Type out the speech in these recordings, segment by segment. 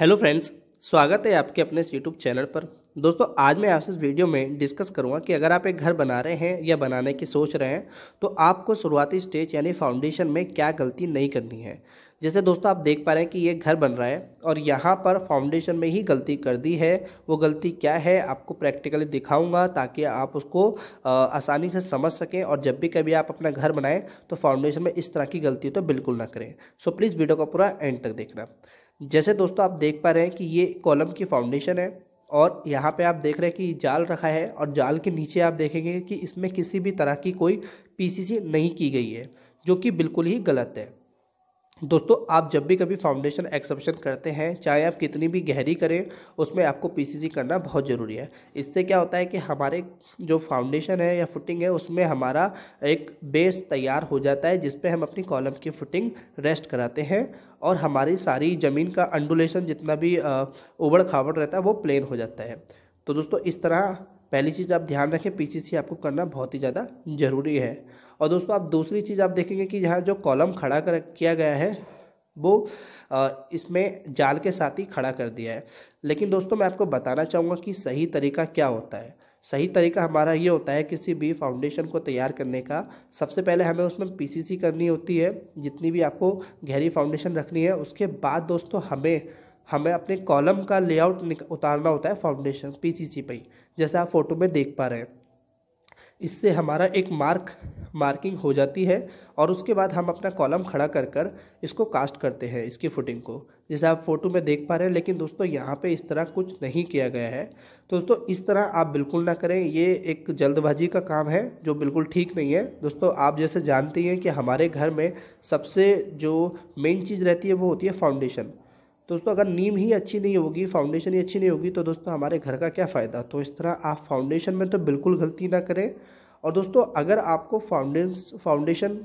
hello friends स्वागत है आपके अपने इस यूट्यूब चैनल पर दोस्तों आज मैं आपसे इस वीडियो में डिस्कस करूंगा कि अगर आप एक घर बना रहे हैं या बनाने की सोच रहे हैं तो आपको शुरुआती स्टेज यानी फाउंडेशन में क्या गलती नहीं करनी है जैसे दोस्तों आप देख पा रहे हैं कि ये घर बन रहा है और यहाँ पर फाउंडेशन में ही गलती कर दी है वो गलती क्या है आपको प्रैक्टिकली दिखाऊंगा ताकि आप उसको आसानी से समझ सकें और जब भी कभी आप अपना घर बनाएं तो फाउंडेशन में इस तरह की गलती तो बिल्कुल ना करें सो प्लीज़ वीडियो का पूरा एंड तक देखना जैसे दोस्तों आप देख पा रहे हैं कि ये कॉलम की फाउंडेशन है और यहाँ पे आप देख रहे हैं कि जाल रखा है और जाल के नीचे आप देखेंगे कि इसमें किसी भी तरह की कोई पीसीसी नहीं की गई है जो कि बिल्कुल ही गलत है दोस्तों आप जब भी कभी फाउंडेशन एक्सेप्शन करते हैं चाहे आप कितनी भी गहरी करें उसमें आपको पीसीसी करना बहुत ज़रूरी है इससे क्या होता है कि हमारे जो फाउंडेशन है या फुटिंग है उसमें हमारा एक बेस तैयार हो जाता है जिसपे हम अपनी कॉलम की फुटिंग रेस्ट कराते हैं और हमारी सारी ज़मीन का अंडुलेशन जितना भी उबड़ खाबड़ रहता है वो प्लेन हो जाता है तो दोस्तों इस तरह पहली चीज़ आप ध्यान रखें पीसीसी आपको करना बहुत ही ज़्यादा ज़रूरी है और दोस्तों आप दूसरी चीज़ आप देखेंगे कि यहाँ जो कॉलम खड़ा कर किया गया है वो इसमें जाल के साथ ही खड़ा कर दिया है लेकिन दोस्तों मैं आपको बताना चाहूँगा कि सही तरीका क्या होता है सही तरीका हमारा ये होता है किसी भी फाउंडेशन को तैयार करने का सबसे पहले हमें उसमें पीसीसी करनी होती है जितनी भी आपको गहरी फाउंडेशन रखनी है उसके बाद दोस्तों हमें हमें अपने कॉलम का लेआउट उतारना होता है फाउंडेशन पीसीसी पे जैसा आप फोटो में देख पा रहे हैं इससे हमारा एक मार्क मार्किंग हो जाती है और उसके बाद हम अपना कॉलम खड़ा कर कर इसको कास्ट करते हैं इसकी फुटिंग को जैसे आप फोटो में देख पा रहे हैं लेकिन दोस्तों यहाँ पे इस तरह कुछ नहीं किया गया है तो दोस्तों इस तरह आप बिल्कुल ना करें ये एक जल्दबाजी का काम है जो बिल्कुल ठीक नहीं है दोस्तों आप जैसे जानते हैं कि हमारे घर में सबसे जो मेन चीज़ रहती है वो होती है फाउंडेशन दोस्तों अगर नीम ही अच्छी नहीं होगी फाउंडेशन ही अच्छी नहीं होगी तो दोस्तों हमारे घर का क्या फ़ायदा तो इस तरह आप फाउंडेशन में तो बिल्कुल गलती ना करें और दोस्तों अगर आपको फाउंडेश फाउंडेशन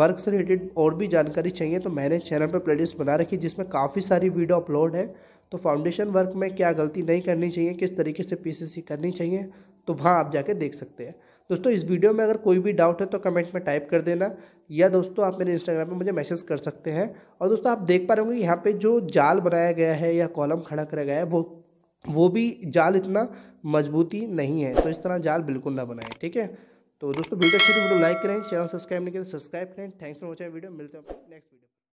वर्क से रिलेटेड और भी जानकारी चाहिए तो मैंने चैनल पर प्लेलिस्ट बना रखी जिसमें काफ़ी सारी वीडियो अपलोड है तो फाउंडेशन वर्क में क्या गलती नहीं करनी चाहिए किस तरीके से पी करनी चाहिए तो वहाँ आप जाके देख सकते हैं दोस्तों इस वीडियो में अगर कोई भी डाउट है तो कमेंट में टाइप कर देना या दोस्तों आप मेरे इंस्टाग्राम पे मुझे मैसेज कर सकते हैं और दोस्तों आप देख पा रहे होंगे यहाँ पे जो जाल बनाया गया है या कॉलम खड़ा करा गया है वो वो भी जाल इतना मजबूती नहीं है तो इस तरह जाल बिल्कुल ना बनाए ठीक है तो दोस्तों वीडियो अच्छी वीडियो तो लाइक करें चैनल सब्सक्राइब नहीं तो करें सब्सक्राइब करें थैंक्स फॉर वॉचिंग वीडियो मिलते हैं नेक्स्ट वीडियो